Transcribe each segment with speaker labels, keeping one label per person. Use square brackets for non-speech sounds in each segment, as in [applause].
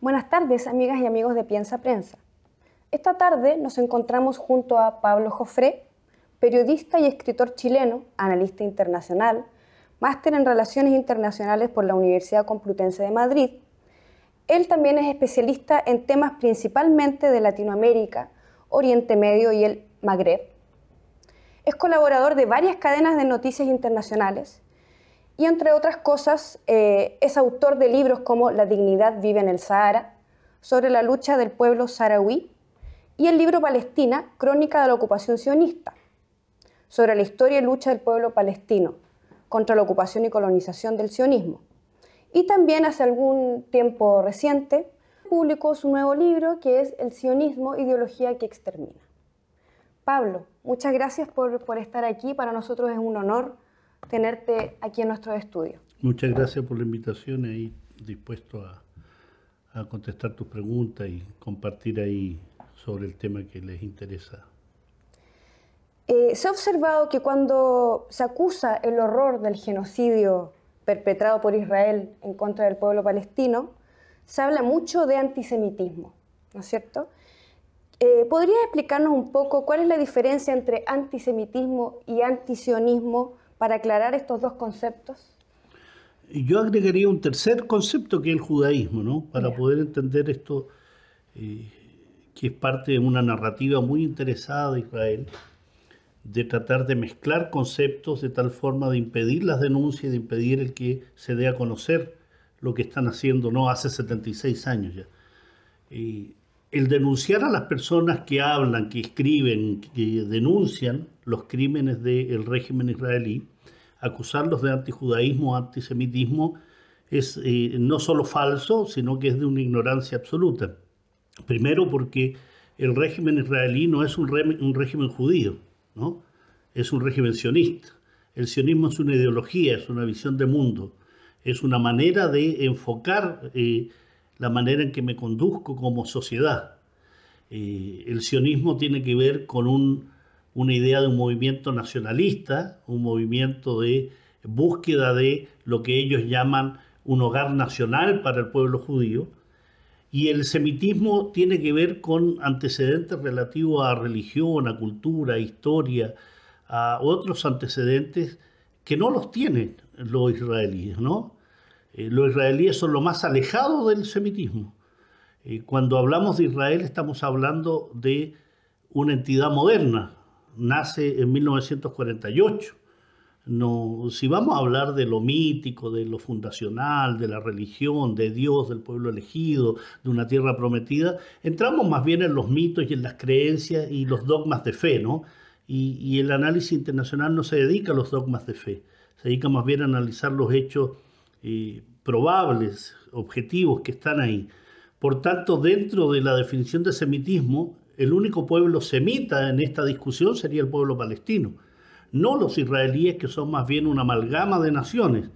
Speaker 1: Buenas tardes, amigas y amigos de Piensa Prensa. Esta tarde nos encontramos junto a Pablo Jofré, periodista y escritor chileno, analista internacional, máster en Relaciones Internacionales por la Universidad Complutense de Madrid. Él también es especialista en temas principalmente de Latinoamérica, Oriente Medio y el Magreb. Es colaborador de varias cadenas de noticias internacionales y entre otras cosas eh, es autor de libros como La dignidad vive en el Sahara, sobre la lucha del pueblo saharaui, y el libro Palestina, Crónica de la ocupación sionista, sobre la historia y lucha del pueblo palestino contra la ocupación y colonización del sionismo. Y también hace algún tiempo reciente publicó su nuevo libro que es El sionismo, ideología que extermina. Pablo, muchas gracias por estar aquí, para nosotros es un honor tenerte aquí en nuestro estudio.
Speaker 2: Muchas gracias por la invitación y dispuesto a, contestar tus preguntas y compartir ahí sobre el tema que les interesa.
Speaker 1: Eh, se ha observado que cuando se acusa el horror del genocidio perpetrado por Israel en contra del pueblo palestino, se habla mucho de antisemitismo, ¿no es cierto? Eh, ¿Podrías explicarnos un poco cuál es la diferencia entre antisemitismo y antisionismo para aclarar estos dos conceptos?
Speaker 2: Yo agregaría un tercer concepto que es el judaísmo, ¿no? Para poder entender esto, eh, que es parte de una narrativa muy interesada de Israel, de tratar de mezclar conceptos de tal forma de impedir las denuncias, de impedir el que se dé a conocer lo que están haciendo, ¿no? Hace 76 años ya el denunciar a las personas que hablan, que escriben, que denuncian los crímenes del régimen israelí, acusarlos de antijudaísmo, antisemitismo, es eh, no solo falso, sino que es de una ignorancia absoluta. Primero porque el régimen israelí no es un, un régimen judío, ¿no? es un régimen sionista. El sionismo es una ideología, es una visión de mundo, es una manera de enfocar... Eh, la manera en que me conduzco como sociedad. Eh, el sionismo tiene que ver con una idea de un movimiento nacionalista, un movimiento de búsqueda de lo que ellos llaman un hogar nacional para el pueblo judío. Y el semitismo tiene que ver con antecedentes relativos a religión, a cultura, a historia, a otros antecedentes que no los tienen los israelíes, ¿no? Eh, los israelíes son lo más alejado del semitismo. Eh, cuando hablamos de Israel estamos hablando de una entidad moderna. Nace en 1948. No, si vamos a hablar de lo mítico, de lo fundacional, de la religión, de Dios, del pueblo elegido, de una tierra prometida, entramos más bien en los mitos y en las creencias y los dogmas de fe, ¿no? Y, y el análisis internacional no se dedica a los dogmas de fe, se dedica más bien a analizar los hechos probables, objetivos que están ahí. Por tanto, dentro de la definición de semitismo, el único pueblo semita en esta discusión sería el pueblo palestino, no los israelíes que son más bien una amalgama de naciones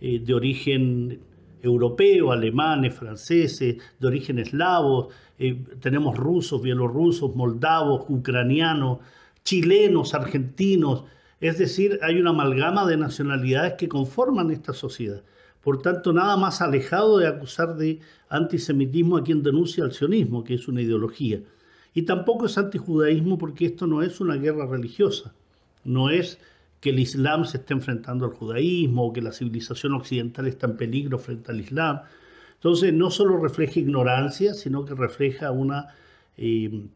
Speaker 2: eh, de origen europeo, alemanes, franceses, de origen eslavo, eh, tenemos rusos, bielorrusos, moldavos, ucranianos, chilenos, argentinos, es decir, hay una amalgama de nacionalidades que conforman esta sociedad. Por tanto, nada más alejado de acusar de antisemitismo a quien denuncia al sionismo, que es una ideología. Y tampoco es antijudaísmo porque esto no es una guerra religiosa. No es que el Islam se esté enfrentando al judaísmo o que la civilización occidental está en peligro frente al Islam. Entonces, no solo refleja ignorancia, sino que refleja una, eh,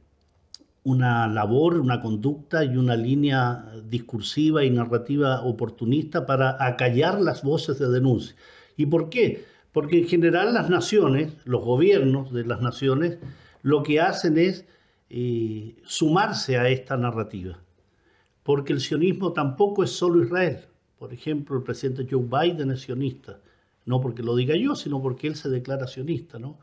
Speaker 2: una labor, una conducta y una línea discursiva y narrativa oportunista para acallar las voces de denuncia. ¿Y por qué? Porque en general las naciones, los gobiernos de las naciones, lo que hacen es eh, sumarse a esta narrativa. Porque el sionismo tampoco es solo Israel. Por ejemplo, el presidente Joe Biden es sionista. No porque lo diga yo, sino porque él se declara sionista. ¿no?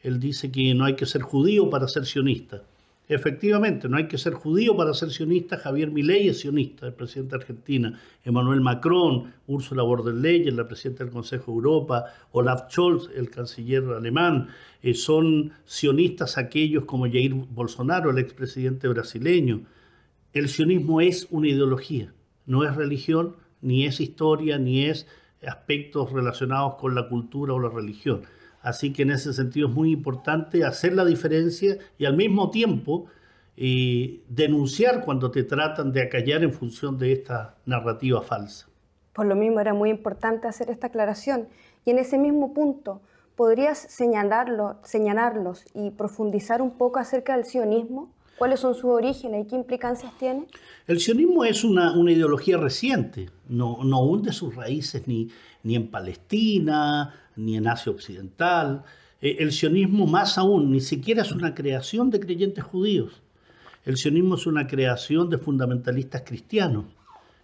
Speaker 2: Él dice que no hay que ser judío para ser sionista. Efectivamente, no hay que ser judío para ser sionista. Javier Milei es sionista, el presidente de Argentina. Emmanuel Macron, Ursula von der Leyen, la presidenta del Consejo de Europa, Olaf Scholz, el canciller alemán. Eh, son sionistas aquellos como Jair Bolsonaro, el expresidente brasileño. El sionismo es una ideología, no es religión, ni es historia, ni es aspectos relacionados con la cultura o la religión. Así que en ese sentido es muy importante hacer la diferencia y al mismo tiempo eh, denunciar cuando te tratan de acallar en función de esta narrativa falsa.
Speaker 1: Por lo mismo era muy importante hacer esta aclaración y en ese mismo punto, ¿podrías señalarlo, señalarlos y profundizar un poco acerca del sionismo? ¿Cuáles son sus orígenes y qué implicancias tiene?
Speaker 2: El sionismo es una, una ideología reciente, no, no hunde sus raíces ni, ni en Palestina, ni en Asia Occidental. Eh, el sionismo más aún, ni siquiera es una creación de creyentes judíos. El sionismo es una creación de fundamentalistas cristianos.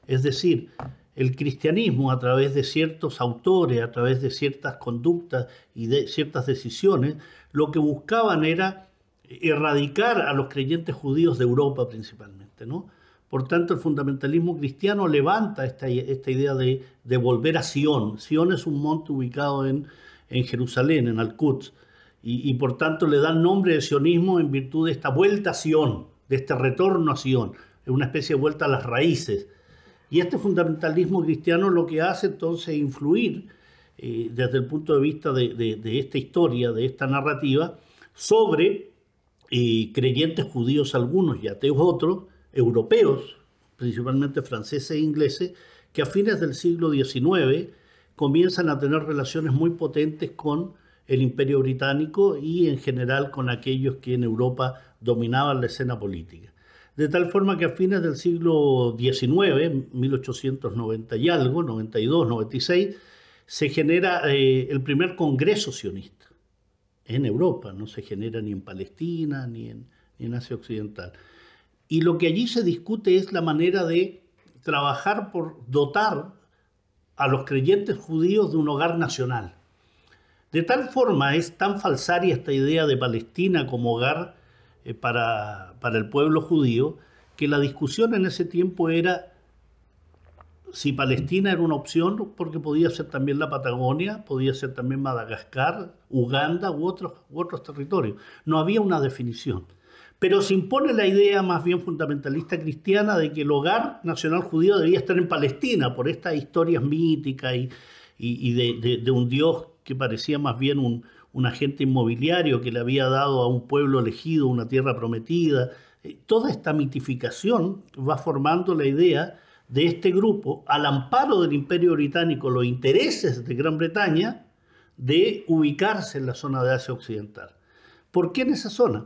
Speaker 2: Es decir, el cristianismo a través de ciertos autores, a través de ciertas conductas y de ciertas decisiones, lo que buscaban era erradicar a los creyentes judíos de Europa principalmente, ¿no? Por tanto, el fundamentalismo cristiano levanta esta, idea de, de, volver a Sion. Sion es un monte ubicado en, Jerusalén, en al y, por tanto le dan nombre de sionismo en virtud de esta vuelta a Sion, de este retorno a Sion, una especie de vuelta a las raíces. Y este fundamentalismo cristiano lo que hace entonces es influir eh, desde el punto de vista de, esta historia, de esta narrativa, sobre eh, creyentes judíos algunos y ateos otros, europeos, principalmente franceses e ingleses, que a fines del siglo XIX comienzan a tener relaciones muy potentes con el imperio británico y en general con aquellos que en Europa dominaban la escena política. De tal forma que a fines del siglo XIX, 1890 y algo, 92, 96, se genera eh, el primer Congreso sionista en Europa, no se genera ni en Palestina ni en Asia Occidental. Y lo que allí se discute es la manera de trabajar por dotar a los creyentes judíos de un hogar nacional. De tal forma es tan falsaria esta idea de Palestina como hogar eh, para, el pueblo judío que la discusión en ese tiempo era si Palestina era una opción, porque podía ser también la Patagonia, podía ser también Madagascar, Uganda u otros, u otros territorios. No había una definición pero se impone la idea más bien fundamentalista cristiana de que el hogar nacional judío debía estar en Palestina, por estas historias míticas y, de, un Dios que parecía más bien un, agente inmobiliario que le había dado a un pueblo elegido una tierra prometida. Eh, toda esta mitificación va formando la idea de este grupo, al amparo del imperio británico, los intereses de Gran Bretaña, de ubicarse en la zona de Asia Occidental. ¿Por qué en esa zona?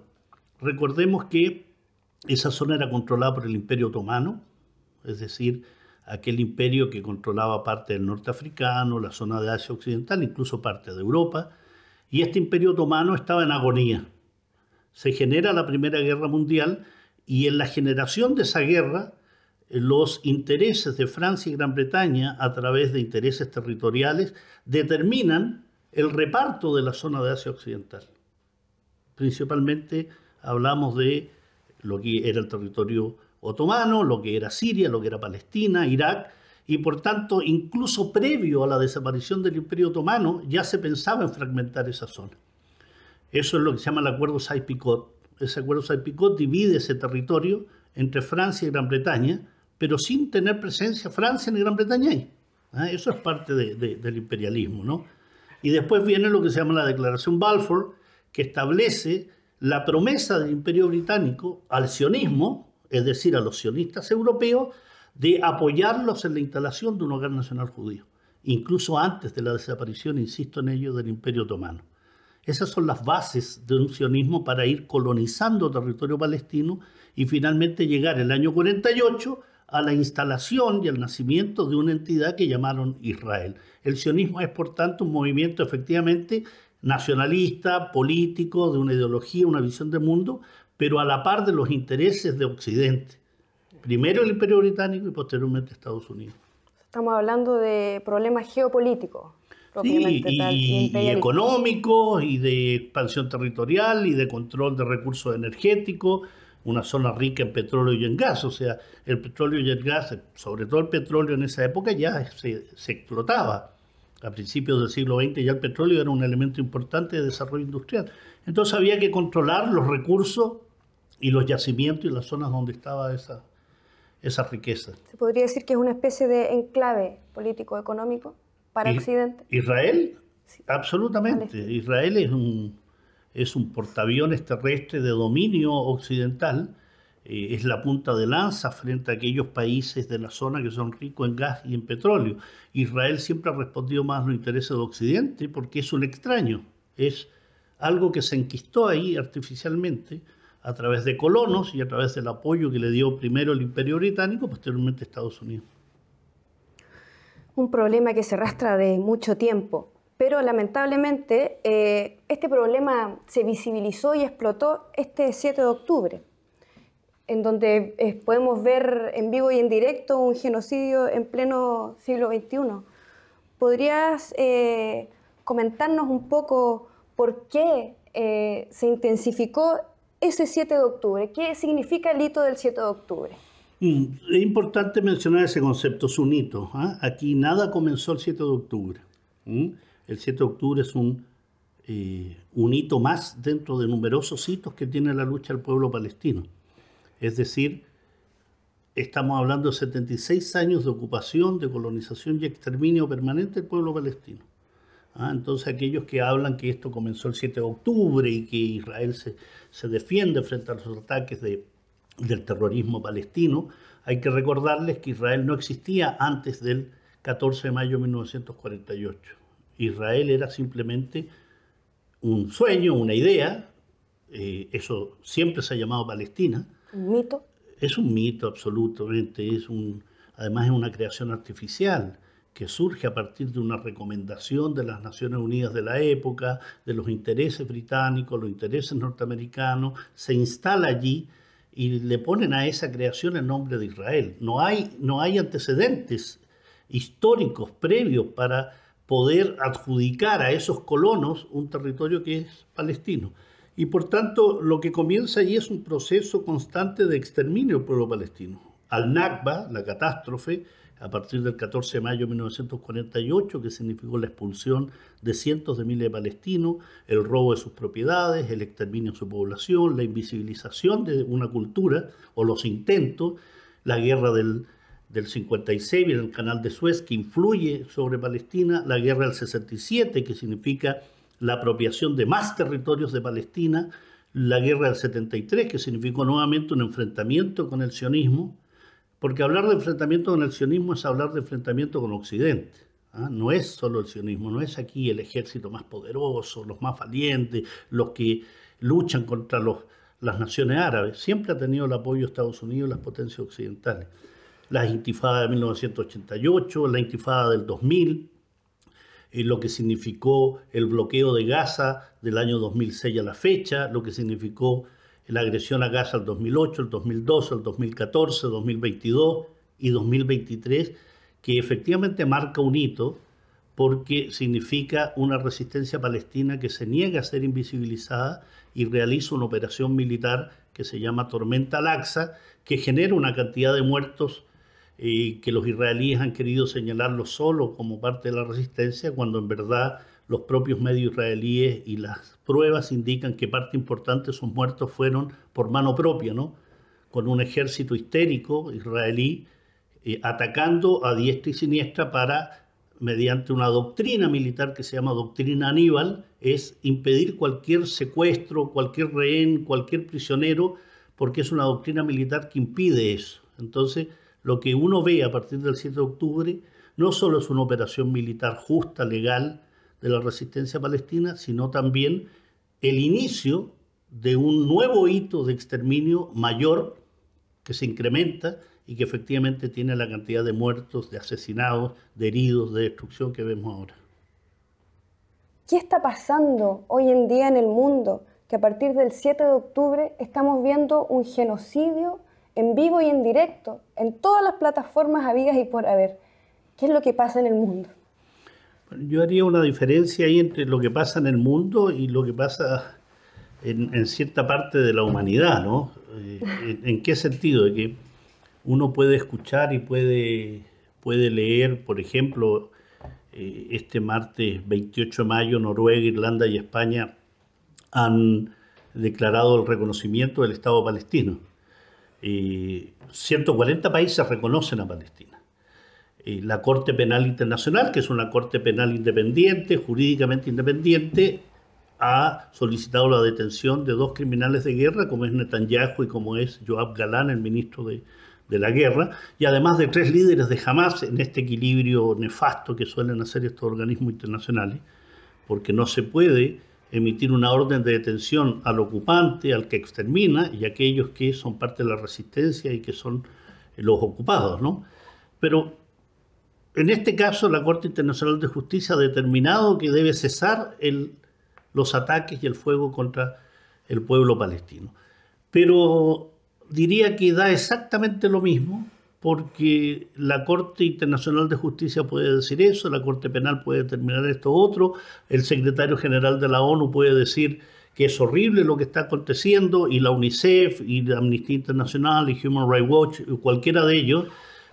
Speaker 2: Recordemos que esa zona era controlada por el Imperio Otomano, es decir, aquel imperio que controlaba parte del norte africano, la zona de Asia Occidental, incluso parte de Europa, y este imperio otomano estaba en agonía. Se genera la Primera Guerra Mundial y en la generación de esa guerra, los intereses de Francia y Gran Bretaña, a través de intereses territoriales, determinan el reparto de la zona de Asia Occidental, principalmente hablamos de lo que era el territorio otomano, lo que era Siria, lo que era Palestina, Irak, y por tanto, incluso previo a la desaparición del Imperio Otomano, ya se pensaba en fragmentar esa zona. Eso es lo que se llama el Acuerdo Saipicot. Ese Acuerdo Saipicot divide ese territorio entre Francia y Gran Bretaña, pero sin tener presencia Francia ni Gran Bretaña ahí. ¿ah? Eso es parte del imperialismo, ¿no? Y después viene lo que se llama la Declaración Balfour, que establece la promesa del Imperio Británico al sionismo, es decir, a los sionistas europeos, de apoyarlos en la instalación de un hogar nacional judío, incluso antes de la desaparición, insisto en ello, del Imperio Otomano. Esas son las bases de un sionismo para ir colonizando territorio palestino y finalmente llegar el año 48 a la instalación y al nacimiento de una entidad que llamaron Israel. El sionismo es, por tanto, un movimiento efectivamente nacionalista, político, de una ideología, una visión de mundo, pero a la par de los intereses de Occidente. Primero el Imperio Británico y posteriormente Estados Unidos.
Speaker 1: Estamos hablando de problemas geopolíticos. y, económicos,
Speaker 2: y de expansión territorial, y de control de recursos energéticos, una zona rica en petróleo y en gas. O sea, el petróleo y el gas, sobre todo el petróleo en esa época, ya se explotaba a principios del siglo XX ya el petróleo era un elemento importante de desarrollo industrial. Entonces había que controlar los recursos y los yacimientos y las zonas donde estaba esa, esa riqueza.
Speaker 1: ¿Se podría decir que es una especie de enclave político-económico para Occidente?
Speaker 2: Israel, absolutamente. Israel es un, es un portaaviones terrestre de dominio occidental eh, es la punta de lanza frente a aquellos países de la zona que son ricos en gas y en petróleo. Israel siempre ha respondido más a los intereses de Occidente porque es un extraño, es algo que se enquistó ahí artificialmente a través de colonos y a través del apoyo que le dio primero el imperio británico, posteriormente Estados Unidos.
Speaker 1: Un problema que se arrastra de mucho tiempo, pero lamentablemente eh, este problema se visibilizó y explotó este 7 de octubre en donde eh, podemos ver en vivo y en directo un genocidio en pleno siglo XXI. ¿Podrías eh, comentarnos un poco por qué eh, se intensificó ese 7 de octubre? ¿Qué significa el hito del 7 de octubre?
Speaker 2: Mm, es importante mencionar ese concepto, es un hito. ¿ah? Aquí nada comenzó el 7 de octubre. El 7 de octubre es un un hito más dentro de numerosos hitos que tiene la lucha del pueblo palestino. Es decir, estamos hablando de 76 años de ocupación, de colonización y exterminio permanente del pueblo palestino. Ah, entonces aquellos que hablan que esto comenzó el 7 de octubre y que Israel se, defiende frente a los ataques del terrorismo palestino, hay que recordarles que Israel no existía antes del 14 de mayo de 1948. Israel era simplemente un sueño, una idea, eh, eso siempre se ha llamado Palestina, es un mito, absolutamente. Es un, además, es una creación artificial que surge a partir de una recomendación de las Naciones Unidas de la época, de los intereses británicos, los intereses norteamericanos, se instala allí y le ponen a esa creación el nombre de Israel. No hay, no hay antecedentes históricos previos para poder adjudicar a esos colonos un territorio que es palestino. Y por tanto, lo que comienza allí es un proceso constante de exterminio del pueblo palestino. Al Nakba, la catástrofe, a partir del 14 de mayo de 1948, que significó la expulsión de cientos de miles de palestinos, el robo de sus propiedades, el exterminio de su población, la invisibilización de una cultura o los intentos, la guerra del, 56 y el canal de Suez que influye sobre Palestina, la guerra del 67 que significa la apropiación de más territorios de Palestina, la guerra del 73, que significó nuevamente un enfrentamiento con el sionismo, porque hablar de enfrentamiento con el sionismo es hablar de enfrentamiento con Occidente. ¿ah? No es solo el sionismo, no es aquí el ejército más poderoso, los más valientes, los que luchan contra los, las naciones árabes. Siempre ha tenido el apoyo de Estados Unidos y las potencias occidentales. La intifada de 1988, la intifada del 2000, eh, lo que significó el bloqueo de Gaza del año 2006 a la fecha, lo que significó la agresión a Gaza el 2008, el 2012, el 2014, 2022 y 2023, que efectivamente marca un hito porque significa una resistencia palestina que se niega a ser invisibilizada y realiza una operación militar que se llama Tormenta Laxa, que genera una cantidad de muertos y que los israelíes han querido señalarlo solo como parte de la resistencia, cuando en verdad los propios medios israelíes y las pruebas indican que parte importante de sus muertos fueron por mano propia, ¿no? con un ejército histérico israelí eh, atacando a diestra y siniestra para mediante una doctrina militar que se llama doctrina Aníbal, es impedir cualquier secuestro, cualquier rehén, cualquier prisionero, porque es una doctrina militar que impide eso. Entonces, lo que uno ve a partir del 7 de octubre no solo es una operación militar justa, legal, de la resistencia palestina, sino también el inicio de un nuevo hito de exterminio mayor que se incrementa y que efectivamente tiene la cantidad de muertos, de asesinados, de heridos, de destrucción que vemos ahora.
Speaker 1: ¿Qué está pasando hoy en día en el mundo? Que a partir del 7 de octubre estamos viendo un genocidio en vivo y en directo, en todas las plataformas habidas y por haber. ¿Qué es lo que pasa en el mundo?
Speaker 2: Yo haría una diferencia ahí entre lo que pasa en el mundo y lo que pasa en, cierta parte de la humanidad, ¿no? Eh, en, qué sentido? De que uno puede escuchar y puede, puede leer, por ejemplo, eh, este martes 28 de mayo, Noruega, Irlanda y España han declarado el reconocimiento del Estado palestino. Y 140 países reconocen a Palestina. la Corte Penal Internacional, que es una Corte Penal independiente, jurídicamente independiente, ha solicitado la detención de dos criminales de guerra, como es Netanyahu y como es Joab Galán, el ministro de, de la guerra, y además de tres líderes de Hamas en este equilibrio nefasto que suelen hacer estos organismos internacionales, porque no se puede emitir una orden de detención al ocupante, al que extermina, y aquellos que son parte de la resistencia y que son eh, los ocupados, ¿no? Pero en este caso la Corte Internacional de Justicia ha determinado que debe cesar el, los ataques y el fuego contra el pueblo palestino. Pero diría que da exactamente lo mismo porque la Corte Internacional de Justicia puede decir eso, la Corte Penal puede determinar esto otro, el secretario general de la ONU puede decir que es horrible lo que está aconteciendo, y la UNICEF, y la Amnistía Internacional, y Human Rights Watch, cualquiera de ellos,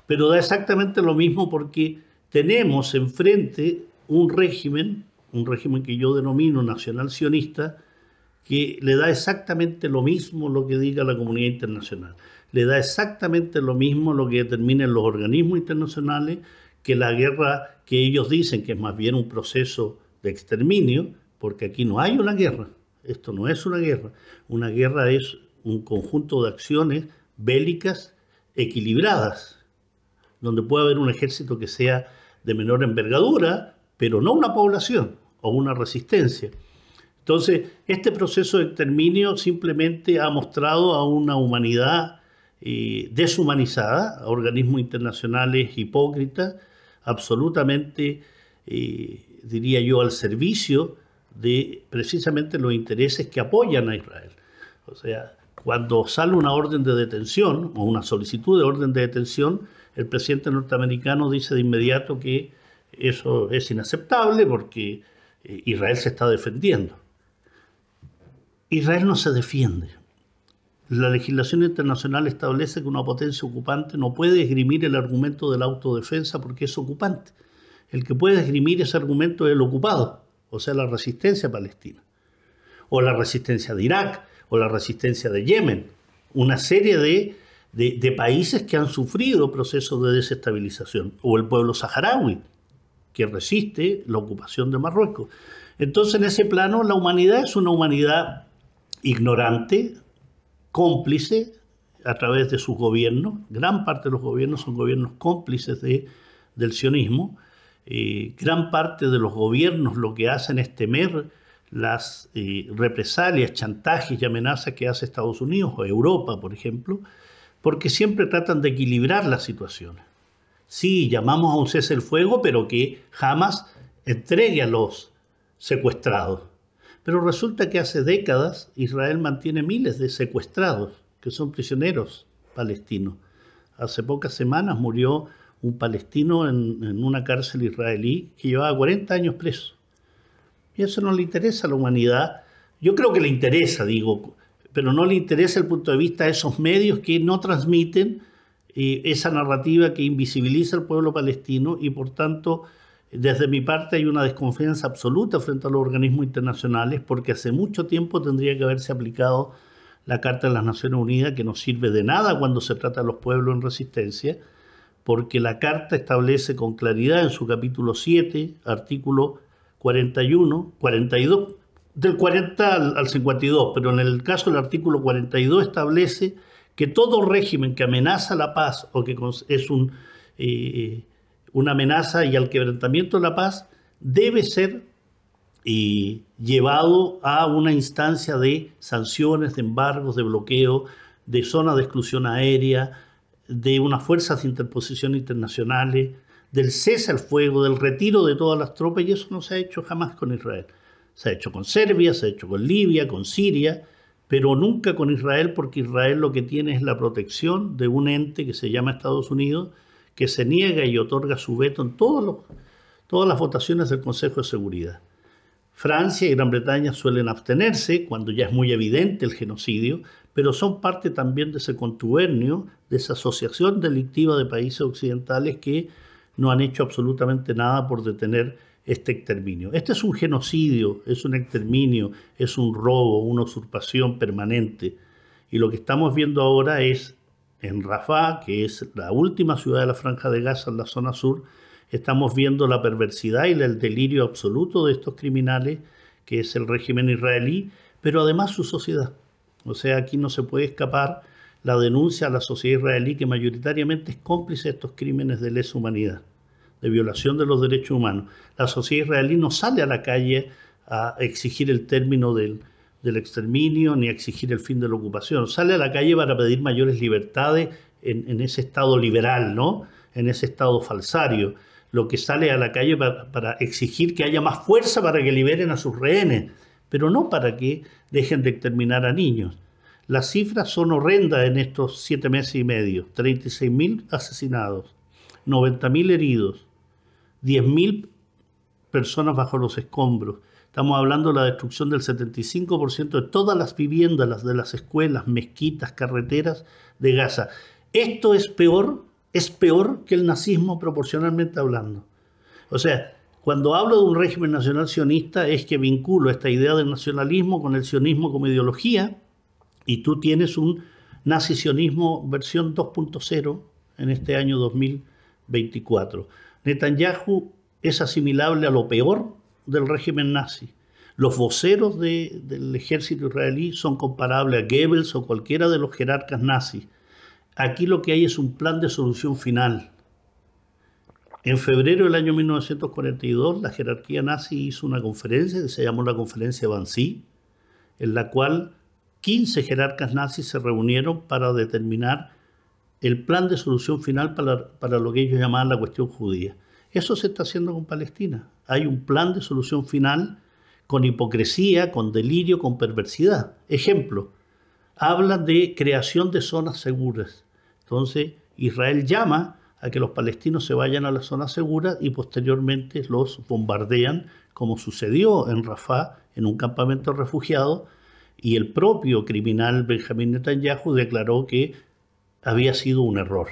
Speaker 2: pero da exactamente lo mismo porque tenemos enfrente un régimen, un régimen que yo denomino nacional sionista, que le da exactamente lo mismo lo que diga la comunidad internacional. Le da exactamente lo mismo lo que determinen los organismos internacionales, que la guerra que ellos dicen que es más bien un proceso de exterminio, porque aquí no hay una guerra. Esto no es una guerra. Una guerra es un conjunto de acciones bélicas equilibradas, donde puede haber un ejército que sea de menor envergadura, pero no una población o una resistencia. Entonces, este proceso de exterminio simplemente ha mostrado a una humanidad eh, deshumanizada, a organismos internacionales hipócritas, absolutamente, eh, diría yo, al servicio de precisamente los intereses que apoyan a Israel. O sea, cuando sale una orden de detención o una solicitud de orden de detención, el presidente norteamericano dice de inmediato que eso es inaceptable porque eh, Israel se está defendiendo. Israel no se defiende. La legislación internacional establece que una potencia ocupante no puede esgrimir el argumento de la autodefensa porque es ocupante. El que puede esgrimir ese argumento es el ocupado, o sea, la resistencia palestina, o la resistencia de Irak, o la resistencia de Yemen, una serie de, de países que han sufrido procesos de desestabilización, o el pueblo saharaui, que resiste la ocupación de Marruecos. Entonces, en ese plano, la humanidad es una humanidad ignorante, cómplice a través de sus gobiernos. Gran parte de los gobiernos son gobiernos cómplices del sionismo. Eh, gran parte de los gobiernos lo que hacen es temer las eh, represalias, chantajes y amenazas que hace Estados Unidos o Europa, por ejemplo, porque siempre tratan de equilibrar las situación. Sí, llamamos a un cese el fuego, pero que jamás entregue a los secuestrados. Pero resulta que hace décadas Israel mantiene miles de secuestrados, que son prisioneros palestinos. Hace pocas semanas murió un palestino en, una cárcel israelí que llevaba 40 años preso. Y eso no le interesa a la humanidad. Yo creo que le interesa, digo, pero no le interesa el punto de vista de esos medios que no transmiten eh, esa narrativa que invisibiliza al pueblo palestino y por tanto desde mi parte hay una desconfianza absoluta frente a los organismos internacionales porque hace mucho tiempo tendría que haberse aplicado la Carta de las Naciones Unidas que no sirve de nada cuando se trata de los pueblos en resistencia, porque la Carta establece con claridad en su capítulo 7, artículo 41, 42, del 40 al, 52, pero en el caso del artículo 42 establece que todo régimen que amenaza la paz o que es un... Eh, eh, una amenaza y al quebrantamiento de la paz debe ser eh, llevado a una instancia de sanciones, de embargos, de bloqueo, de zona de exclusión aérea, de unas fuerzas de interposición internacionales, del cese al fuego, del retiro de todas las tropas, y eso no se ha hecho jamás con Israel. Se ha hecho con Serbia, se ha hecho con Libia, con Siria, pero nunca con Israel, porque Israel lo que tiene es la protección de un ente que se llama Estados Unidos, que se niega y otorga su veto en todas las votaciones del Consejo de Seguridad. Francia y Gran Bretaña suelen abstenerse cuando ya es muy evidente el genocidio, pero son parte también de ese contubernio, de esa asociación delictiva de países occidentales que no han hecho absolutamente nada por detener este exterminio. Este es un genocidio, es un exterminio, es un robo, una usurpación permanente. Y lo que estamos viendo ahora es en Rafah, que es la última ciudad de la Franja de Gaza en la zona sur, estamos viendo la perversidad y el delirio absoluto de estos criminales, que es el régimen israelí, pero además su sociedad. O sea, aquí no se puede escapar la denuncia a la sociedad israelí que mayoritariamente es cómplice de estos crímenes de lesa humanidad, de violación de los derechos humanos. La sociedad israelí no sale a la calle a exigir el término del del exterminio ni a exigir el fin de la ocupación. Sale a la calle para pedir mayores libertades en, ese Estado liberal, ¿no? En ese Estado falsario. Lo que sale a la calle para, para exigir que haya más fuerza para que liberen a sus rehenes, pero no para que dejen de exterminar a niños. Las cifras son horrendas en estos siete meses y medio. 36.000 asesinados, 90.000 heridos, 10.000 personas bajo los escombros, Estamos hablando de la destrucción del 75% de todas las viviendas, las de las escuelas, mezquitas, carreteras de Gaza. Esto es peor, es peor que el nazismo proporcionalmente hablando. O sea, cuando hablo de un régimen nacional sionista es que vinculo esta idea del nacionalismo con el sionismo como ideología y tú tienes un nazi-sionismo versión 2.0 en este año 2024. Netanyahu es asimilable a lo peor del régimen nazi. Los voceros del ejército israelí son comparables a Goebbels o cualquiera de los jerarcas nazis. Aquí lo que hay es un plan de solución final. En febrero del año 1942, la jerarquía nazi hizo una conferencia que se llamó la Conferencia Bansi, en la cual 15 jerarcas nazis se reunieron para determinar el plan de solución final para, para lo que ellos llamaban la cuestión judía. Eso se está haciendo con Palestina. Hay un plan de solución final con hipocresía, con delirio, con perversidad. Ejemplo, hablan de creación de zonas seguras. Entonces, Israel llama a que los palestinos se vayan a las zonas seguras y posteriormente los bombardean, como sucedió en Rafah, en un campamento refugiado, y el propio criminal Benjamín Netanyahu declaró que había sido un error.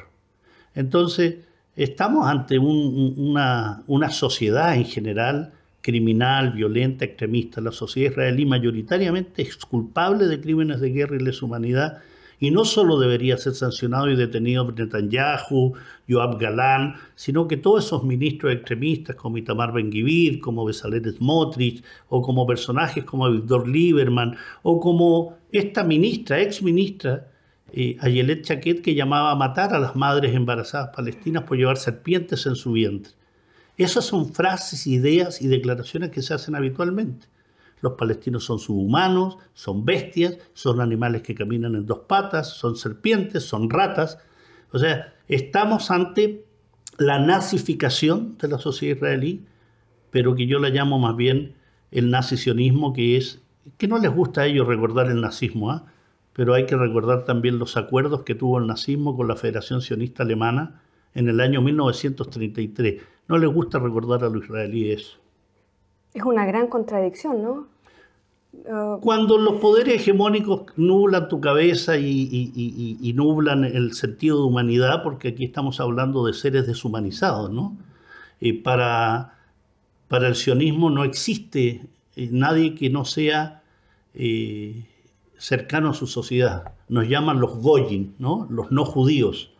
Speaker 2: Entonces, Estamos ante una, sociedad en general criminal, violenta, extremista. La sociedad israelí mayoritariamente es culpable de crímenes de guerra y lesa humanidad y no solo debería ser sancionado y detenido Netanyahu, Joab Galán, sino que todos esos ministros extremistas como Itamar Ben-Gvir, como Besalet Smotrich, o como personajes como Víctor Lieberman, o como esta ministra, ex ministra, eh, Ayelet Chaquet que llamaba a matar a las madres embarazadas palestinas por llevar serpientes en su vientre. Esas son frases, ideas y declaraciones que se hacen habitualmente. Los palestinos son subhumanos, son bestias, son animales que caminan en dos patas, son serpientes, son ratas. O sea, estamos ante la nazificación de la sociedad israelí, pero que yo la llamo más bien el nazisionismo, que es que no les gusta a ellos recordar el nazismo. ¿eh? pero hay que recordar también los acuerdos que tuvo el nazismo con la Federación Sionista Alemana en el año 1933. No les gusta recordar a los israelíes eso.
Speaker 1: Es una gran contradicción, ¿no? Uh, Cuando
Speaker 2: los poderes hegemónicos nublan tu cabeza y, nublan el sentido de humanidad, porque aquí estamos hablando de seres deshumanizados, ¿no? Eh, para, el sionismo no existe eh, nadie que no sea eh, cercano a su sociedad. Nos llaman los goyim, ¿no? los no judíos.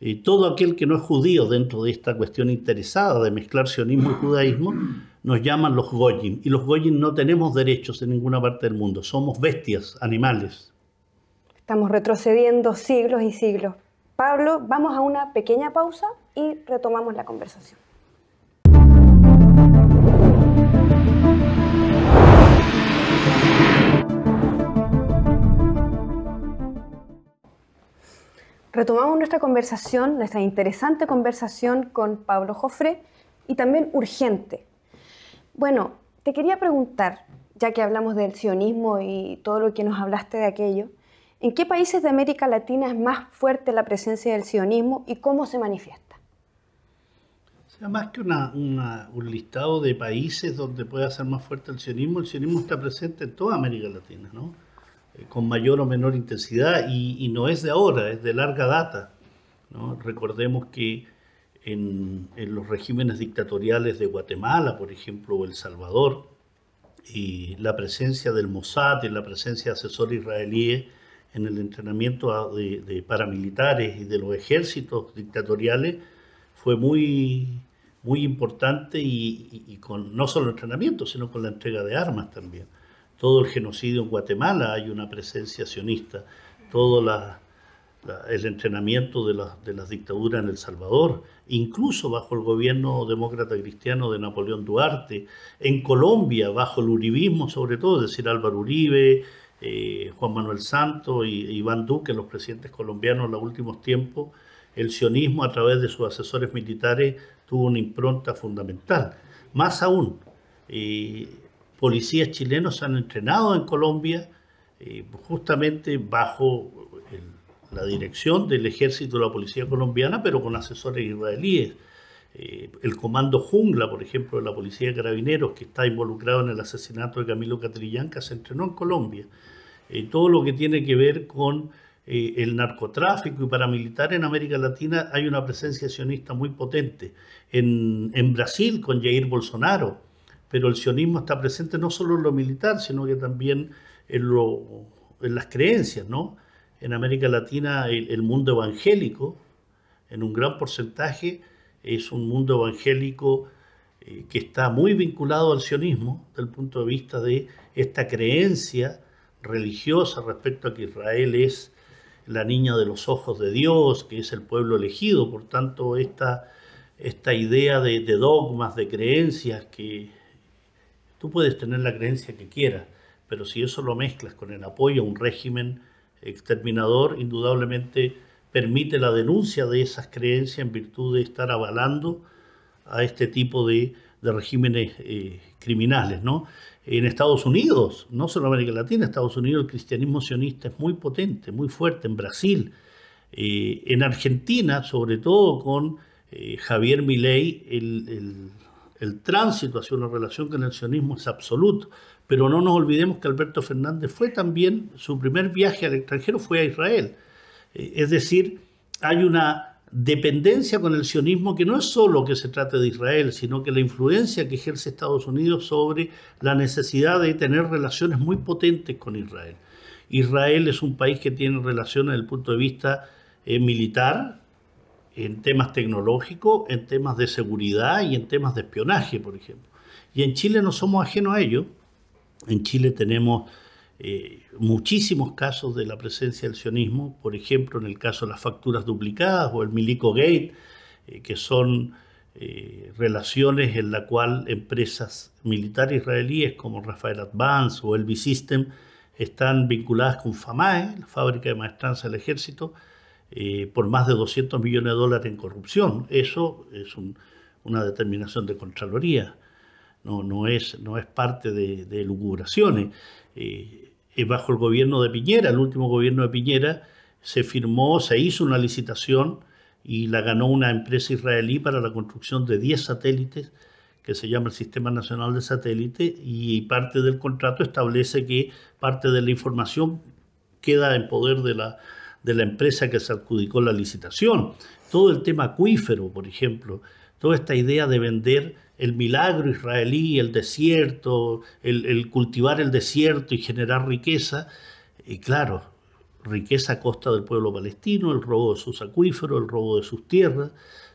Speaker 2: Y todo aquel que no es judío dentro de esta cuestión interesada de mezclar sionismo y judaísmo, nos llaman los goyim. Y los goyim no tenemos derechos en ninguna parte del mundo. Somos bestias, animales.
Speaker 1: Estamos retrocediendo siglos y siglos. Pablo, vamos a una pequeña pausa y retomamos la conversación. Retomamos nuestra conversación, nuestra interesante conversación con Pablo Jofre y también urgente. Bueno, te quería preguntar, ya que hablamos del sionismo y todo lo que nos hablaste de aquello, ¿en qué países de América Latina es más fuerte la presencia del sionismo y cómo se manifiesta?
Speaker 2: O sea, más que un listado de países donde puede ser más fuerte el sionismo, el sionismo está presente en toda América Latina, ¿no? con mayor o menor intensidad y, no es de ahora, es de larga data. Recordemos que en, los regímenes dictatoriales de Guatemala, por ejemplo, o El Salvador, y la presencia del Mossad y la presencia de asesores israelíes en el entrenamiento de, paramilitares y de los ejércitos dictatoriales fue muy, muy importante y, y, con no solo entrenamiento, sino con la entrega de armas también todo el genocidio en Guatemala hay una presencia sionista, todo el entrenamiento de, las dictaduras en El Salvador, incluso bajo el gobierno demócrata cristiano de Napoleón Duarte, en Colombia bajo el uribismo sobre todo, es decir, Álvaro Uribe, eh, Juan Manuel Santos y Iván Duque, los presidentes colombianos en los últimos tiempos, el sionismo a través de sus asesores militares tuvo una impronta fundamental. Más aún, eh, policías chilenos han entrenado en Colombia eh, justamente bajo la dirección del ejército de la policía colombiana, pero con asesores israelíes. Eh, el comando jungla, por ejemplo, de la policía de carabineros, que está involucrado en el asesinato de Camilo Catrillanca, se entrenó en Colombia. Eh, todo lo que tiene que ver con el narcotráfico y paramilitar en América Latina hay una presencia sionista muy potente. en Brasil, con Jair Bolsonaro, pero el sionismo está presente no solo en lo militar, sino que también en, lo, en las creencias, ¿no? En América Latina el, mundo evangélico, en un gran porcentaje, es un mundo evangélico eh, que está muy vinculado al sionismo, desde el punto de vista de esta creencia religiosa respecto a que Israel es la niña de los ojos de Dios, que es el pueblo elegido, por tanto esta, esta idea de dogmas, de creencias que Tú puedes tener la creencia que quieras, pero si eso lo mezclas con el apoyo a un régimen exterminador, indudablemente permite la denuncia de esas creencias en virtud de estar avalando a este tipo de, regímenes eh, criminales. ¿no? En Estados Unidos, no solo América Latina, Estados Unidos el cristianismo sionista es muy potente, muy fuerte, en Brasil, eh, en Argentina, sobre todo con eh, Javier Milei, el el tránsito hacia una relación con el sionismo es absoluto, pero no nos olvidemos que Alberto Fernández fue también, su primer viaje al extranjero fue a Israel. Eh, es decir, hay una dependencia con el sionismo que no es solo que se trate de Israel, sino que la influencia que ejerce Estados Unidos sobre la necesidad de tener relaciones muy potentes con Israel. Israel es un país que tiene relaciones desde el punto de vista eh, militar, en temas tecnológicos, en temas de seguridad y en temas de espionaje, por ejemplo. Y en Chile no somos ajenos a ello. En Chile tenemos eh, muchísimos casos de la presencia del sionismo, por ejemplo, en el caso de las facturas duplicadas o el Milico Gate, eh, que son eh, relaciones en la cual empresas militares israelíes como Rafael Advance o Elvisystem System están vinculadas con FAMAE, la fábrica de maestranza del ejército, eh, por más de 200 millones de dólares en corrupción. Eso es una determinación de Contraloría, no, no, es, no es parte de, de lucubraciones. Eh, bajo el gobierno de Piñera, el último gobierno de Piñera, se firmó, se hizo una licitación y la ganó una empresa israelí para la construcción de 10 satélites que se llama el Sistema Nacional de Satélites, y parte del contrato establece que parte de la información queda en poder de la de la empresa que se adjudicó la licitación. Todo el tema acuífero, por ejemplo, toda esta idea de vender el milagro israelí, el desierto, el, el cultivar el desierto y generar riqueza, y claro, riqueza a costa del pueblo palestino, el robo de sus acuíferos, el robo de sus tierras,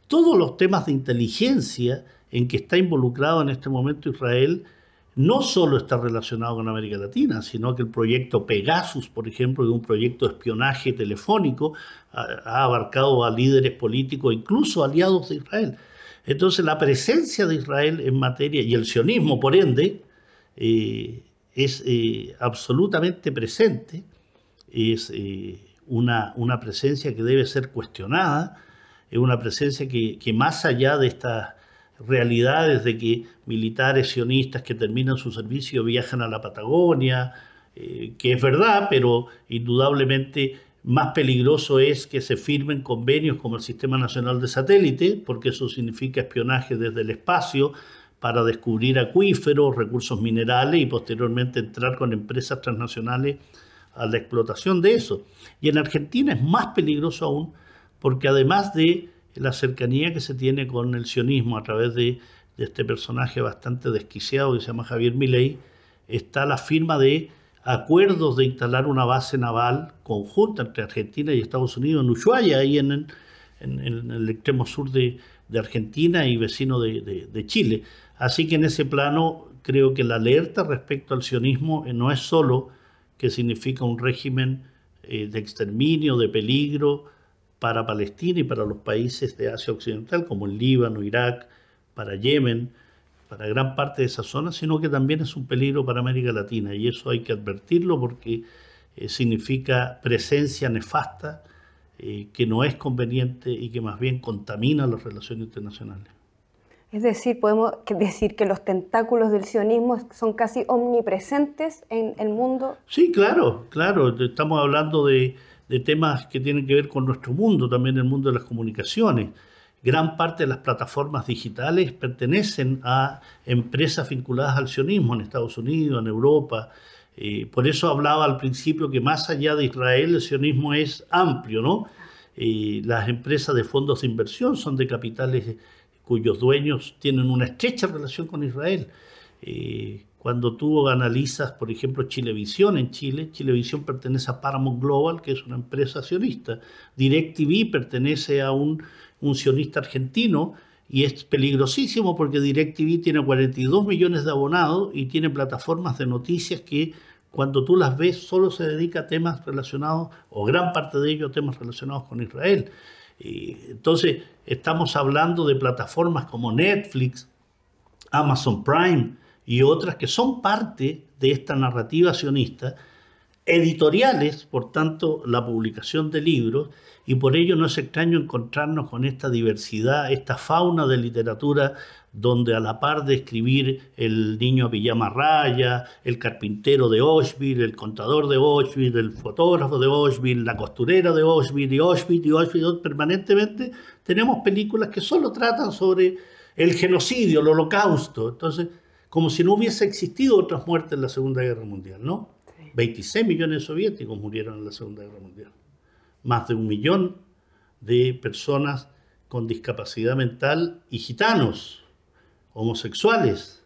Speaker 2: todos los temas de inteligencia en que está involucrado en este momento Israel, no solo está relacionado con América Latina, sino que el proyecto Pegasus, por ejemplo, de un proyecto de espionaje telefónico, ha, abarcado a líderes políticos, incluso aliados de Israel. Entonces, la presencia de Israel en materia, y el sionismo, por ende, eh, es eh, absolutamente presente, es eh, una, presencia que debe ser cuestionada, es una presencia que, más allá de esta realidades de que militares sionistas que terminan su servicio viajan a la Patagonia, eh, que es verdad, pero indudablemente más peligroso es que se firmen convenios como el Sistema Nacional de Satélite, porque eso significa espionaje desde el espacio para descubrir acuíferos, recursos minerales y posteriormente entrar con empresas transnacionales a la explotación de eso. Y en Argentina es más peligroso aún porque además de la cercanía que se tiene con el sionismo a través de, este personaje bastante desquiciado que se llama Javier Milei, está la firma de acuerdos de instalar una base naval conjunta entre Argentina y Estados Unidos en Ushuaia, ahí en, el extremo sur de, Argentina y vecino de, Chile. Así que en ese plano creo que la alerta respecto al sionismo eh, no es solo que significa un régimen eh, de exterminio, de peligro, para Palestina y para los países de Asia Occidental, como el Líbano, Irak, para Yemen, para gran parte de esa zona, sino que también es un peligro para América Latina. Y eso hay que advertirlo porque eh, significa presencia nefasta eh, que no es conveniente y que más bien contamina las relaciones internacionales.
Speaker 1: Es decir, podemos decir que los tentáculos del sionismo son casi omnipresentes en el mundo.
Speaker 2: Sí, claro, claro. Estamos hablando de de temas que tienen que ver con nuestro mundo, también el mundo de las comunicaciones. Gran parte de las plataformas digitales pertenecen a empresas vinculadas al sionismo en Estados Unidos, en Europa. Eh, por eso hablaba al principio que más allá de Israel el sionismo es amplio, ¿no? Eh, las empresas de fondos de inversión son de capitales cuyos dueños tienen una estrecha relación con Israel. Eh, cuando tú analizas, por ejemplo, Chilevisión en Chile, Chilevisión pertenece a Paramount Global, que es una empresa sionista. DirecTV pertenece a un, un sionista argentino y es peligrosísimo porque DirecTV tiene 42 millones de abonados y tiene plataformas de noticias que cuando tú las ves solo se dedica a temas relacionados, o gran parte de ellos temas relacionados con Israel. Entonces, estamos hablando de plataformas como Netflix, Amazon Prime, y otras que son parte de esta narrativa sionista, editoriales, por tanto, la publicación de libros, y por ello no es extraño encontrarnos con esta diversidad, esta fauna de literatura, donde a la par de escribir El niño a pijama raya, El carpintero de Auschwitz, El contador de Auschwitz, El fotógrafo de Auschwitz, La costurera de Auschwitz, y Auschwitz, y Auschwitz, permanentemente tenemos películas que solo tratan sobre el genocidio, el holocausto. Entonces, como si no hubiese existido otras muertes en la Segunda Guerra Mundial, ¿no? 26 millones de soviéticos murieron en la Segunda Guerra Mundial. Más de un millón de personas con discapacidad mental y gitanos, homosexuales,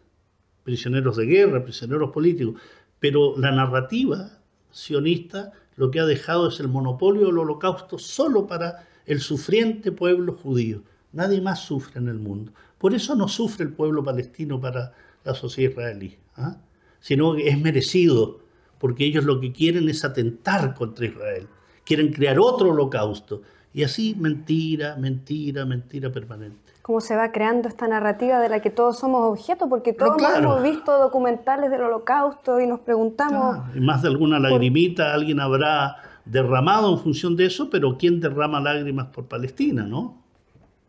Speaker 2: prisioneros de guerra, prisioneros políticos. Pero la narrativa sionista lo que ha dejado es el monopolio del holocausto solo para el sufriente pueblo judío. Nadie más sufre en el mundo. Por eso no sufre el pueblo palestino para la sociedad israelí, ¿ah? sino que es merecido, porque ellos lo que quieren es atentar contra Israel, quieren crear otro holocausto. Y así mentira, mentira, mentira permanente.
Speaker 1: Cómo se va creando esta narrativa de la que todos somos objeto, porque todos hemos visto documentales del holocausto y nos preguntamos...
Speaker 2: más de alguna lagrimita alguien habrá derramado en función de eso, pero ¿quién derrama lágrimas por Palestina, no?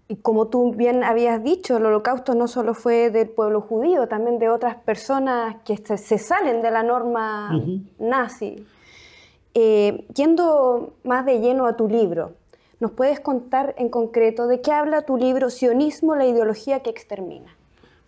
Speaker 1: Y como tú bien habías dicho, el holocausto no solo fue del pueblo judío, también de otras personas que se salen de la norma nazi. Eh, yendo más de lleno a tu libro, ¿nos puedes contar en concreto de qué habla tu libro Sionismo, la ideología que extermina?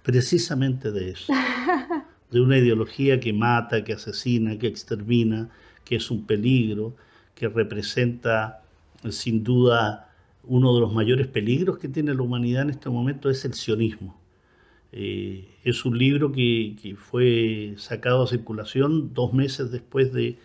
Speaker 2: Precisamente de eso,
Speaker 1: [laughs]
Speaker 2: de una ideología que mata, que asesina, que extermina, que es un peligro, que representa sin duda uno de los mayores peligros que tiene la humanidad en este momento es el sionismo. Eh, es un libro que, fue sacado a circulación dos meses después de,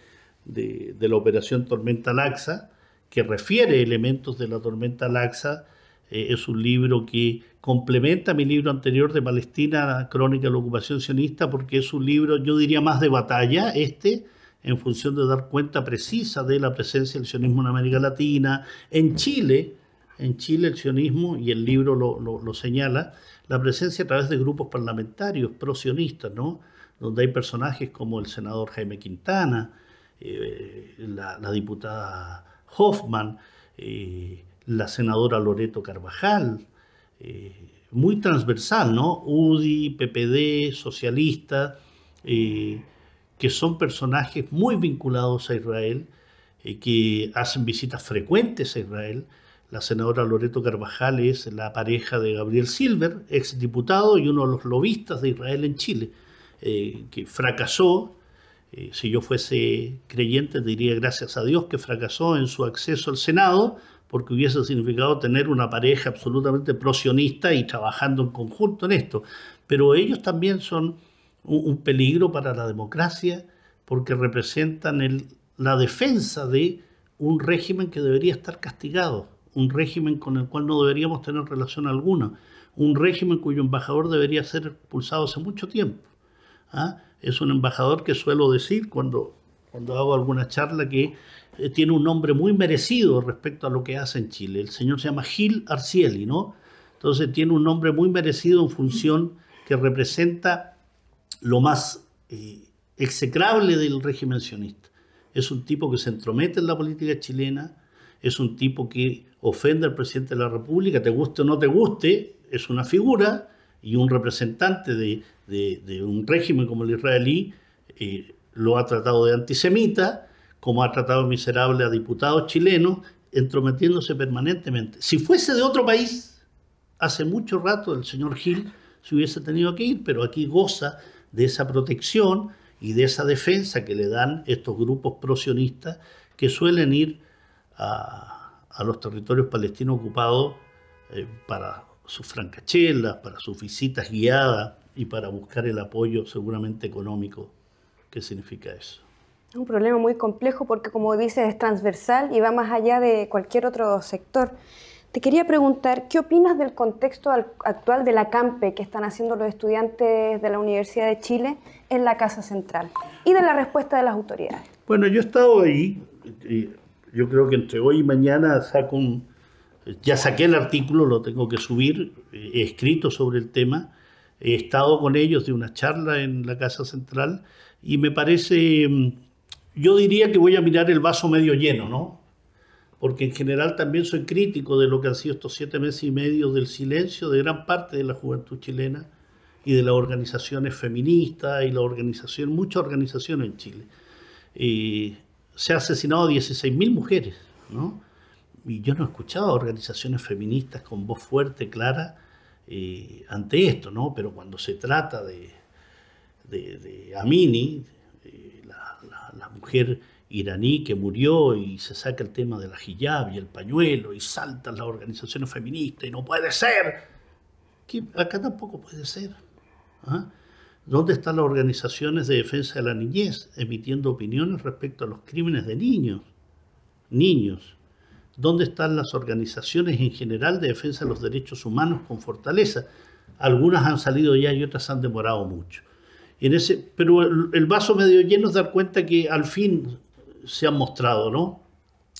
Speaker 2: la operación Tormenta Laxa, que refiere elementos de la Tormenta Laxa. Eh, es un libro que complementa mi libro anterior de Palestina, Crónica de la Ocupación Sionista, porque es un libro, yo diría, más de batalla, este, en función de dar cuenta precisa de la presencia del sionismo en América Latina, en Chile, en Chile, el sionismo, y el libro lo, señala, la presencia a través de grupos parlamentarios pro-sionistas, ¿no? donde hay personajes como el senador Jaime Quintana, eh, la, diputada Hoffman, eh, la senadora Loreto Carvajal, eh, muy transversal, ¿no? UDI, PPD, socialista, que son personajes muy vinculados a Israel, que hacen visitas frecuentes a Israel, la senadora Loreto Carvajal es la pareja de Gabriel Silver, ex diputado y uno de los lobistas de Israel en Chile, eh, que fracasó. Eh, si yo fuese creyente, diría gracias a Dios que fracasó en su acceso al Senado, porque hubiese significado tener una pareja absolutamente prosionista y trabajando en conjunto en esto. Pero ellos también son un, peligro para la democracia porque representan la defensa de un régimen que debería estar castigado un régimen con el cual no deberíamos tener relación alguna, un régimen cuyo embajador debería ser expulsado hace mucho tiempo. ¿ah? Es un embajador que suelo decir cuando, cuando hago alguna charla que eh, tiene un nombre muy merecido respecto a lo que hace en Chile. El señor se llama Gil Arcieli, ¿no? Entonces tiene un nombre muy merecido en función que representa lo más eh, execrable del régimen sionista. Es un tipo que se entromete en la política chilena, es un tipo que ofende al presidente de la República, te guste o no te guste, es una figura y un representante de, un régimen como el israelí eh, lo ha tratado de antisemita, como ha tratado miserable a diputados chilenos, entrometiéndose permanentemente. Si fuese de otro país, hace mucho rato el señor Gil se hubiese tenido que ir, pero aquí goza de esa protección y de esa defensa que le dan estos grupos prosionistas que suelen ir a a los territorios palestinos ocupados eh, para sus francachelas, para sus visitas guiadas y para buscar el apoyo seguramente económico qué significa eso.
Speaker 1: Es un problema muy complejo porque, como dices, es transversal y va más allá de cualquier otro sector. Te quería preguntar, ¿qué opinas del contexto actual de la CAMPE que están haciendo los estudiantes de la Universidad de Chile en la Casa Central y de la respuesta de las autoridades?
Speaker 2: Bueno, yo he estado ahí, yo creo que entre hoy y mañana saco un... Ya saqué el artículo, lo tengo que subir, eh, he escrito sobre el tema, he estado con ellos de una charla en la Casa Central y me parece, mm, yo diría que voy a mirar el vaso medio lleno, ¿no? Porque en general también soy crítico de lo que han sido estos siete meses y medio del silencio de gran parte de la juventud chilena y de las organizaciones feministas y la organización, muchas organizaciones en Chile. Eh, se ha asesinado 16.000 mujeres, ¿no? Y yo no he escuchado organizaciones feministas con voz fuerte, clara, eh, ante esto, ¿no? Pero cuando se trata de, de, Amini, eh, la, mujer iraní que murió y se saca el tema de la hijab y el pañuelo y saltan las organizaciones feministas y no puede ser, que acá tampoco puede ser. ¿ah? ¿Dónde están las organizaciones de defensa de la niñez emitiendo opiniones respecto a los crímenes de niños? Niños. ¿Dónde están las organizaciones en general de defensa de los derechos humanos con fortaleza? Algunas han salido ya y otras han demorado mucho. En ese, pero el, vaso medio lleno es dar cuenta que al fin se han mostrado, ¿no?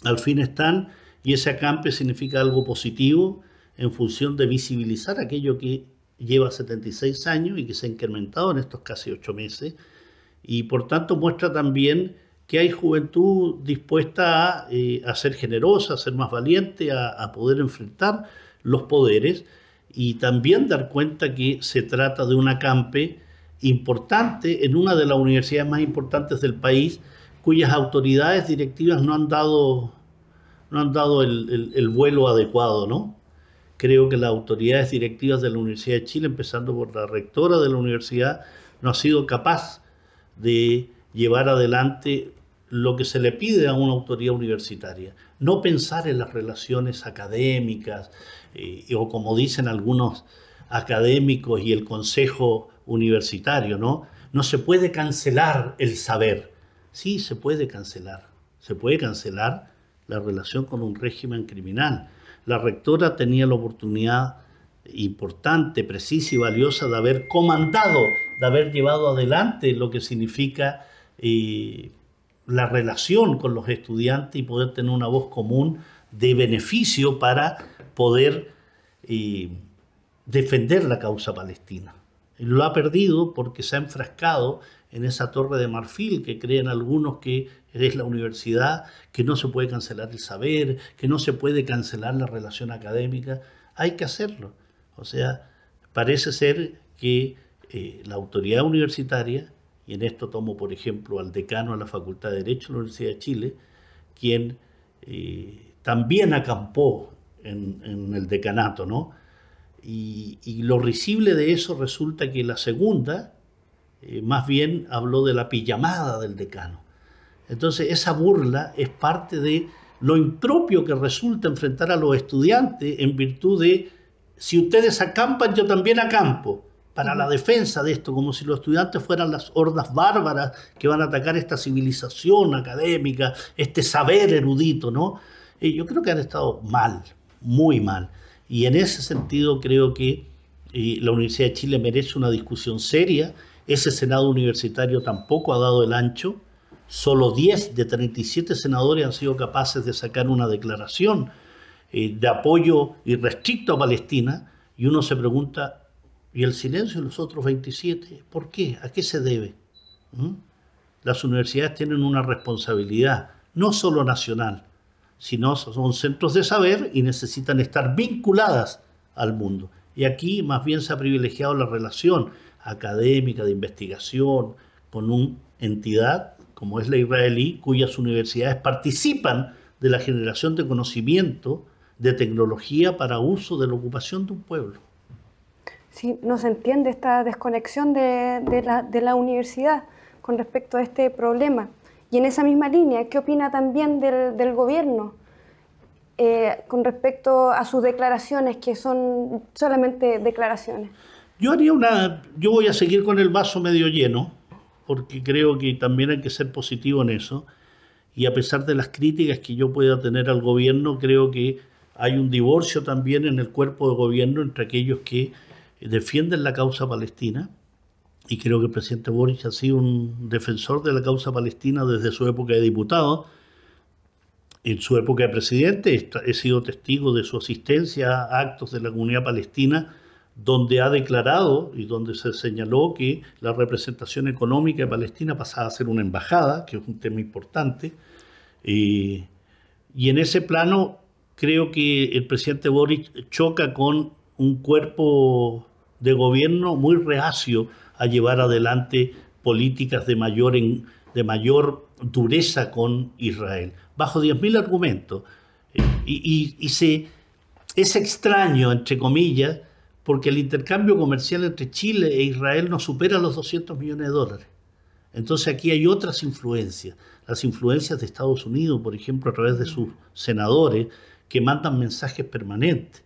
Speaker 2: Al fin están y ese acampe significa algo positivo en función de visibilizar aquello que lleva 76 años y que se ha incrementado en estos casi ocho meses. Y por tanto muestra también que hay juventud dispuesta a, eh, ser generosa, a ser más valiente, a, poder enfrentar los poderes y también dar cuenta que se trata de un acampe importante en una de las universidades más importantes del país, cuyas autoridades directivas no han dado, no han dado el vuelo adecuado, ¿no? Creo que las autoridades directivas de la Universidad de Chile, empezando por la rectora de la universidad, no ha sido capaz de llevar adelante lo que se le pide a una autoridad universitaria. No pensar en las relaciones académicas eh, o como dicen algunos académicos y el consejo universitario, ¿no? No se puede cancelar el saber. Sí, se puede cancelar. Se puede cancelar la relación con un régimen criminal la rectora tenía la oportunidad importante, precisa y valiosa de haber comandado, de haber llevado adelante lo que significa eh, la relación con los estudiantes y poder tener una voz común de beneficio para poder eh, defender la causa palestina. Lo ha perdido porque se ha enfrascado en esa torre de marfil que creen algunos que es la universidad, que no se puede cancelar el saber, que no se puede cancelar la relación académica. Hay que hacerlo. O sea, parece ser que eh, la autoridad universitaria, y en esto tomo por ejemplo al decano de la Facultad de Derecho de la Universidad de Chile, quien eh, también acampó en, el decanato, ¿no? Y, y lo risible de eso resulta que la segunda, eh, más bien habló de la pillamada del decano. Entonces esa burla es parte de lo impropio que resulta enfrentar a los estudiantes en virtud de, si ustedes acampan, yo también acampo, para la defensa de esto, como si los estudiantes fueran las hordas bárbaras que van a atacar esta civilización académica, este saber erudito, ¿no? yo creo que han estado mal, muy mal. Y en ese sentido creo que eh, la Universidad de Chile merece una discusión seria ese Senado universitario tampoco ha dado el ancho. Solo 10 de 37 senadores han sido capaces de sacar una declaración eh, de apoyo irrestricto a Palestina. Y uno se pregunta, ¿y el silencio de los otros 27? ¿Por qué? ¿A qué se debe? ¿Mm? Las universidades tienen una responsabilidad, no solo nacional, sino son centros de saber y necesitan estar vinculadas al mundo. Y aquí más bien se ha privilegiado la relación académica, de investigación, con una entidad como es la israelí, cuyas universidades participan de la generación de conocimiento, de tecnología para uso de la ocupación de un pueblo.
Speaker 1: Sí, no se entiende esta desconexión de, la, universidad con respecto a este problema. Y en esa misma línea, ¿qué opina también del, gobierno eh, con respecto a sus declaraciones, que son solamente declaraciones?
Speaker 2: Yo haría una. Yo voy a seguir con el vaso medio lleno, porque creo que también hay que ser positivo en eso. Y a pesar de las críticas que yo pueda tener al gobierno, creo que hay un divorcio también en el cuerpo de gobierno entre aquellos que defienden la causa palestina. Y creo que el presidente Boric ha sido un defensor de la causa palestina desde su época de diputado. En su época de presidente he sido testigo de su asistencia a actos de la comunidad palestina donde ha declarado y donde se señaló que la representación económica de Palestina pasaba a ser una embajada, que es un tema importante. Eh, y en ese plano creo que el presidente Boric choca con un cuerpo de gobierno muy reacio a llevar adelante políticas de mayor, de mayor dureza con Israel, bajo 10.000 argumentos. Eh, y, se, es extraño, entre comillas, porque el intercambio comercial entre Chile e Israel no supera los 200 millones de dólares. Entonces aquí hay otras influencias, las influencias de Estados Unidos, por ejemplo, a través de sus senadores que mandan mensajes permanentes.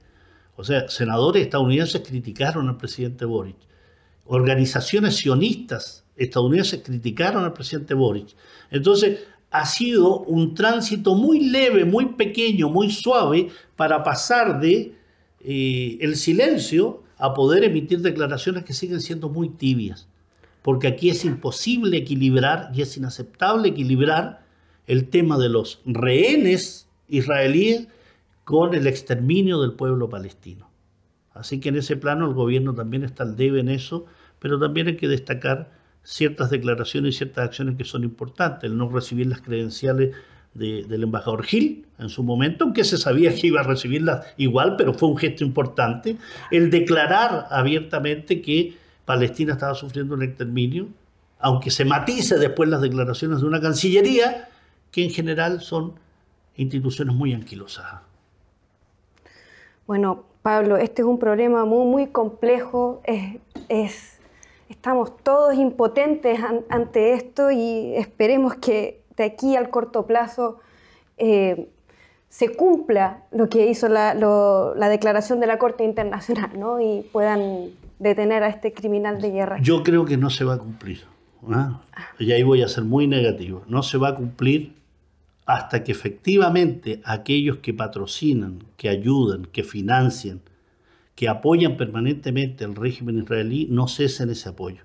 Speaker 2: O sea, senadores estadounidenses criticaron al presidente Boric, organizaciones sionistas estadounidenses criticaron al presidente Boric. Entonces, ha sido un tránsito muy leve, muy pequeño, muy suave para pasar de y el silencio a poder emitir declaraciones que siguen siendo muy tibias, porque aquí es imposible equilibrar y es inaceptable equilibrar el tema de los rehenes israelíes con el exterminio del pueblo palestino. Así que en ese plano el gobierno también está al debe en eso, pero también hay que destacar ciertas declaraciones y ciertas acciones que son importantes, el no recibir las credenciales del embajador Gil en su momento, aunque se sabía que iba a recibirla igual, pero fue un gesto importante, el declarar abiertamente que Palestina estaba sufriendo un exterminio, aunque se matice después las declaraciones de una cancillería, que en general son instituciones muy anquilosadas.
Speaker 1: Bueno, Pablo, este es un problema muy, muy complejo, es, estamos todos impotentes ante esto y esperemos que de aquí al corto plazo eh, se cumpla lo que hizo la, declaración de la Corte Internacional y puedan detener a este criminal de guerra. Yo
Speaker 2: creo que no se va a cumplir. ¿ah? Ah. Y ahí voy a ser muy negativo. No se va a cumplir hasta que efectivamente aquellos que patrocinan, que ayudan, que financian, que apoyan permanentemente al régimen israelí, no cesen ese apoyo.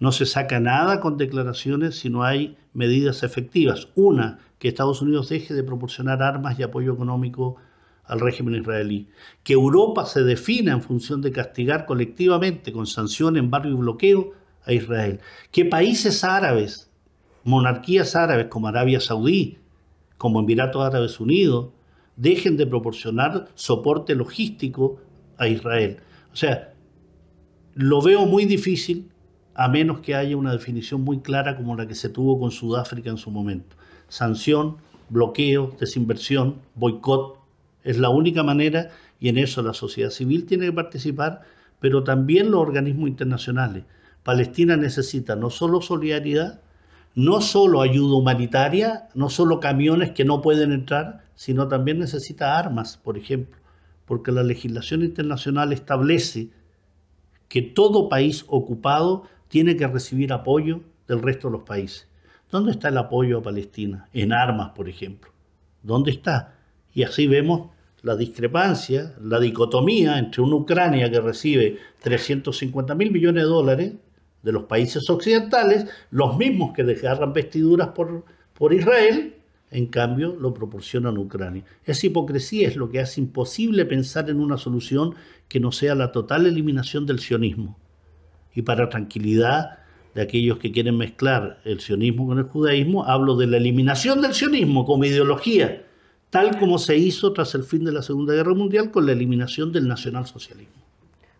Speaker 2: No se saca nada con declaraciones si no hay medidas efectivas. Una, que Estados Unidos deje de proporcionar armas y apoyo económico al régimen israelí. Que Europa se defina en función de castigar colectivamente con sanción, embargo y bloqueo a Israel. Que países árabes, monarquías árabes como Arabia Saudí, como Emiratos Árabes Unidos, dejen de proporcionar soporte logístico a Israel. O sea, lo veo muy difícil, a menos que haya una definición muy clara como la que se tuvo con Sudáfrica en su momento. Sanción, bloqueo, desinversión, boicot, es la única manera y en eso la sociedad civil tiene que participar, pero también los organismos internacionales. Palestina necesita no solo solidaridad, no solo ayuda humanitaria, no solo camiones que no pueden entrar, sino también necesita armas, por ejemplo, porque la legislación internacional establece que todo país ocupado tiene que recibir apoyo del resto de los países. ¿Dónde está el apoyo a Palestina? En armas, por ejemplo. ¿Dónde está? Y así vemos la discrepancia, la dicotomía entre una Ucrania que recibe 350 mil millones de dólares de los países occidentales, los mismos que desgarran vestiduras por, por Israel, en cambio lo proporcionan a Ucrania. Esa hipocresía es lo que hace imposible pensar en una solución que no sea la total eliminación del sionismo y para tranquilidad de aquellos que quieren mezclar el sionismo con el judaísmo, hablo de la eliminación del sionismo como ideología, tal como se hizo tras el fin de la Segunda Guerra Mundial con la eliminación del nacionalsocialismo.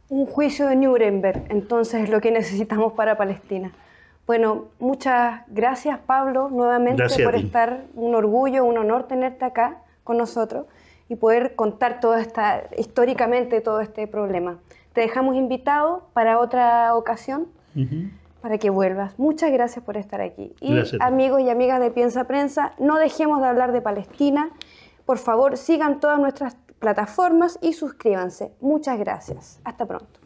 Speaker 1: Un juicio de Nuremberg, entonces, es lo que necesitamos para Palestina. Bueno, muchas gracias Pablo nuevamente por estar, un orgullo, un honor tenerte acá con nosotros y poder contar toda esta, históricamente todo este problema. Te dejamos invitado para otra ocasión. Para que vuelvas. Muchas gracias por estar aquí. Y amigos y amigas de Piensa Prensa, no dejemos de hablar de Palestina. Por favor, sigan todas nuestras plataformas y suscríbanse. Muchas gracias. Hasta pronto.